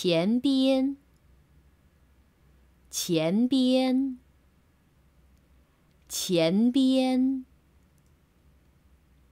前边，前边，前边。